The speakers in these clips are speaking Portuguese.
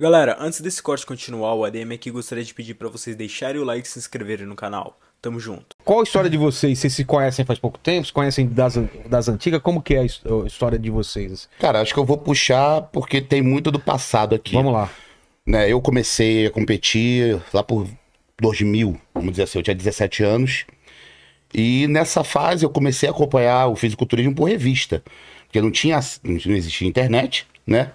Galera, antes desse corte continuar, o ADM aqui gostaria de pedir para vocês deixarem o like e se inscreverem no canal. Tamo junto. Qual a história de vocês? Vocês se conhecem faz pouco tempo? Se conhecem das, das antigas? Como que é a história de vocês? Assim? Cara, acho que eu vou puxar porque tem muito do passado aqui. Vamos lá. Né, eu comecei a competir lá por 2000, vamos dizer assim, eu tinha 17 anos. E nessa fase eu comecei a acompanhar o fisiculturismo por revista, porque não tinha, não existia internet, né?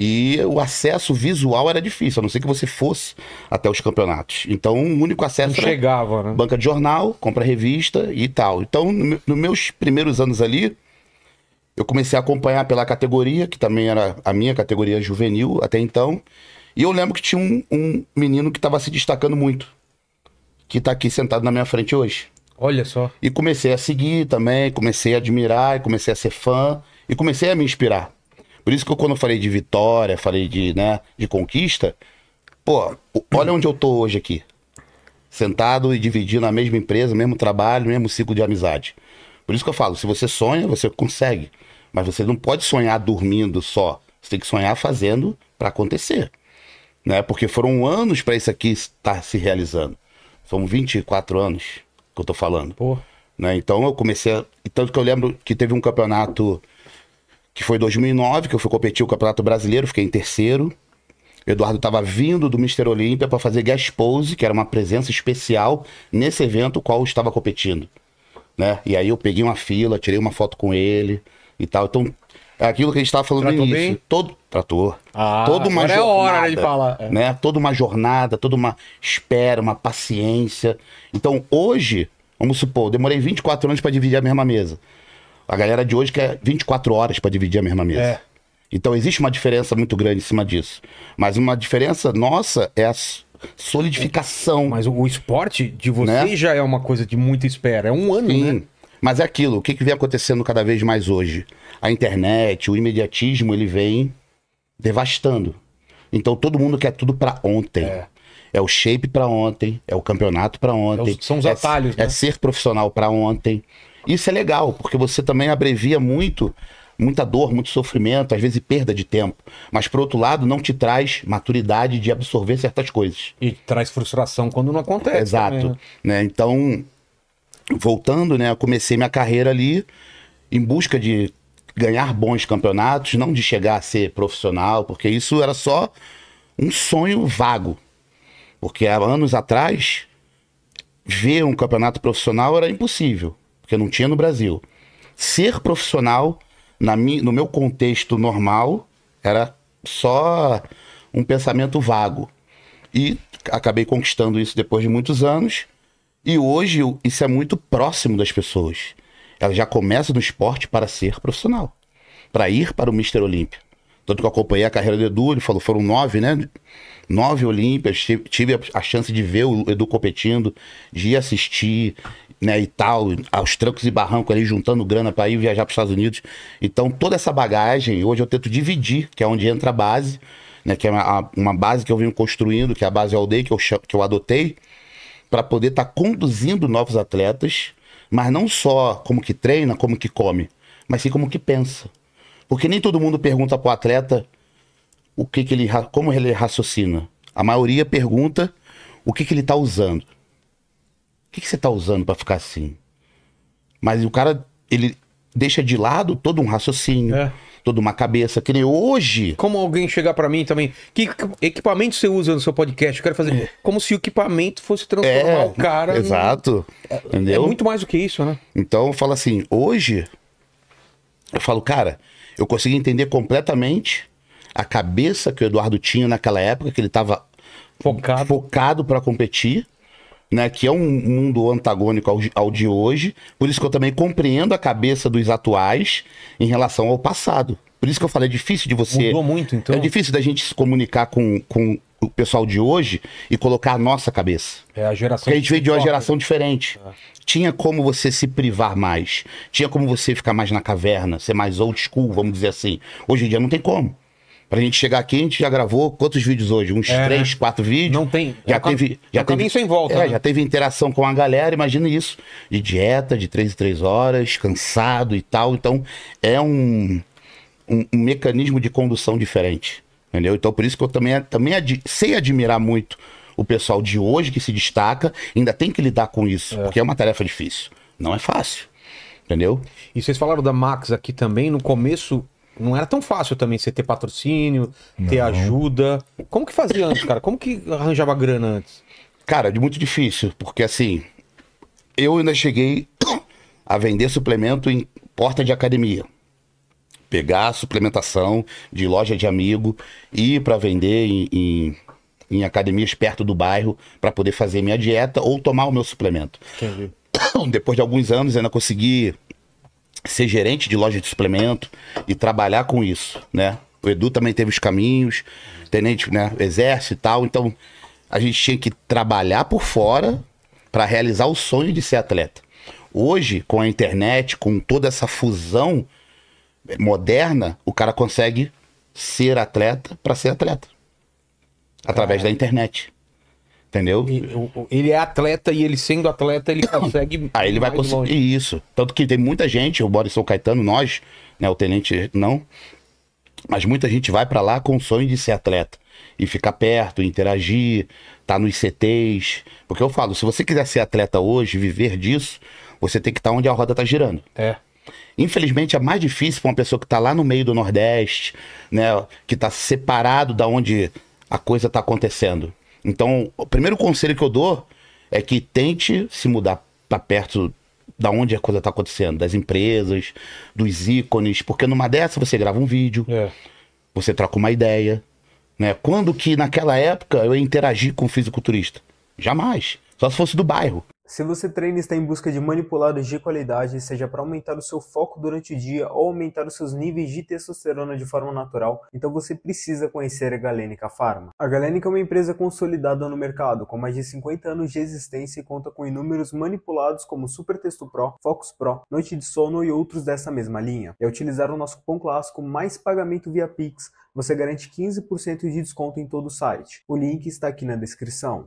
e o acesso visual era difícil, a não ser que você fosse até os campeonatos. Então, o único acesso não era né? banca de jornal, compra revista e tal. Então, nos no meus primeiros anos ali, eu comecei a acompanhar pela categoria, que também era a minha categoria juvenil até então. E eu lembro que tinha um, um menino que estava se destacando muito, que está aqui sentado na minha frente hoje. Olha só. E comecei a seguir também, comecei a admirar, comecei a ser fã e comecei a me inspirar. Por isso que eu, quando eu falei de vitória, falei de, né, de conquista, pô, olha onde eu tô hoje aqui. Sentado e dividindo a mesma empresa, mesmo trabalho, mesmo ciclo de amizade. Por isso que eu falo, se você sonha, você consegue. Mas você não pode sonhar dormindo só. Você tem que sonhar fazendo para acontecer. Né? Porque foram anos para isso aqui estar se realizando. São 24 anos que eu tô falando. Né? Então eu comecei. A... Tanto que eu lembro que teve um campeonato que foi 2009, que eu fui competir o Campeonato Brasileiro, fiquei em terceiro. Eduardo estava vindo do Mister Olímpia para fazer guest pose, que era uma presença especial nesse evento qual eu estava competindo, né? E aí eu peguei uma fila, tirei uma foto com ele e tal. Então, é aquilo que a gente estava falando Tratou no início. Bem? Todo trator. Ah, toda uma agora jornada, é hora de falar. É. Né? Toda uma jornada, toda uma espera, uma paciência. Então, hoje, vamos supor, demorei 24 anos para dividir a mesma mesa. A galera de hoje quer 24 horas para dividir a mesma mesa. É. Então existe uma diferença muito grande em cima disso. Mas uma diferença nossa é a solidificação. Mas o esporte de você né? já é uma coisa de muita espera. É um ano, Sim. né? Mas é aquilo, o que, que vem acontecendo cada vez mais hoje? A internet, o imediatismo, ele vem devastando. Então todo mundo quer tudo para ontem. É. é. o shape para ontem, é o campeonato para ontem. É os, são os é atalhos, é né? É ser profissional para ontem. Isso é legal, porque você também abrevia muito, muita dor, muito sofrimento, às vezes perda de tempo. Mas, por outro lado, não te traz maturidade de absorver certas coisas. E traz frustração quando não acontece. Exato. Né? né? Então, voltando, né, eu comecei minha carreira ali em busca de ganhar bons campeonatos, não de chegar a ser profissional, porque isso era só um sonho vago. Porque há anos atrás, ver um campeonato profissional era impossível porque não tinha no Brasil. Ser profissional, na mi, no meu contexto normal, era só um pensamento vago. E acabei conquistando isso depois de muitos anos. E hoje isso é muito próximo das pessoas. Ela já começa no esporte para ser profissional, para ir para o Mister Olímpia. Tanto que eu acompanhei a carreira do Edu, ele falou, foram nove, né? Nove Olímpias, tive a chance de ver o Edu competindo, de assistir, né, e tal, aos trancos e barrancos ali, juntando grana para ir viajar para os Estados Unidos. Então, toda essa bagagem, hoje eu tento dividir, que é onde entra a base, né, que é uma, uma base que eu venho construindo, que é a base Aldeia, que eu, que eu adotei, para poder estar tá conduzindo novos atletas, mas não só como que treina, como que come, mas sim como que pensa. Porque nem todo mundo pergunta para o atleta o que, que ele, como ele raciocina. A maioria pergunta o que, que ele está usando que, que você tá usando para ficar assim? Mas o cara, ele deixa de lado todo um raciocínio. É toda uma cabeça, que nem hoje. Como alguém chegar para mim também, que equipamento você usa no seu podcast? Eu quero fazer é. como se o equipamento fosse transformar é, o cara. Exato. É, Entendeu? É muito mais do que isso, né? Então eu falo assim, hoje eu falo, cara, eu consegui entender completamente a cabeça que o Eduardo tinha naquela época que ele tava focado, focado para competir né, que é um mundo antagônico ao, ao, de hoje. Por isso que eu também compreendo a cabeça dos atuais em relação ao passado. Por isso que eu falei, é difícil de você. Mudou muito, então. É difícil da gente se comunicar com, com o pessoal de hoje e colocar a nossa cabeça. É a geração. Porque a gente veio de uma geração diferente. É. Tinha como você se privar mais. Tinha como você ficar mais na caverna, ser mais old school, vamos dizer assim. Hoje em dia não tem como. Pra gente chegar aqui, a gente já gravou quantos vídeos hoje? Uns é, né? três, quatro vídeos. Não tem. Já é teve. É já teve isso em volta. É, né? Já teve interação com a galera, imagina isso. De dieta, de três em três horas, cansado e tal. Então, é um, um, um mecanismo de condução diferente. Entendeu? Então, por isso que eu também, também ad, sei admirar muito o pessoal de hoje que se destaca, ainda tem que lidar com isso, é. porque é uma tarefa difícil. Não é fácil. Entendeu? E vocês falaram da Max aqui também. No começo, não era tão fácil também você ter patrocínio, ter ajuda. Como que fazia antes, cara? Como que arranjava grana antes? Cara, de muito difícil, porque assim, eu ainda cheguei a vender suplemento em porta de academia. Pegar suplementação de loja de amigo, ir para vender em, em, em, academias perto do bairro para poder fazer minha dieta ou tomar o meu suplemento. Entendi. Depois de alguns anos, ainda consegui ser gerente de loja de suplemento e trabalhar com isso, né? O Edu também teve os caminhos, tenente, né? Exército e tal. Então, a gente tinha que trabalhar por fora para realizar o sonho de ser atleta. Hoje, com a internet, com toda essa fusão moderna, o cara consegue ser atleta para ser atleta através da internet. Entendeu? Ele é atleta e ele sendo atleta, ele consegue. Aí ah, ele vai conseguir longe. isso. Tanto que tem muita gente, o Sou Caetano, nós, né? O Tenente não. Mas muita gente vai para lá com o sonho de ser atleta. E ficar perto, interagir, tá nos CTs. Porque eu falo, se você quiser ser atleta hoje, viver disso, você tem que estar tá onde a roda tá girando. É. Infelizmente é mais difícil para uma pessoa que tá lá no meio do Nordeste, né? Que tá separado da onde a coisa tá acontecendo. Então, o primeiro conselho que eu dou é que tente se mudar para perto da onde a coisa está acontecendo, das empresas, dos ícones, porque numa dessa você grava um vídeo, é. você troca uma ideia, né? Quando que naquela época eu interagi com um fisiculturista? Jamais. Só se fosse do bairro. Se você treina e está em busca de manipulados de qualidade, seja para aumentar o seu foco durante o dia ou aumentar os seus níveis de testosterona de forma natural, então você precisa conhecer a Galenica Pharma. A Galenica é uma empresa consolidada no mercado, com mais de 50 anos de existência e conta com inúmeros manipulados como Super Testo Pro, Focus Pro, Noite de Sono e outros dessa mesma linha. E é ao utilizar o nosso cupom clássico mais pagamento via Pix, você garante 15% de desconto em todo o site. O link está aqui na descrição.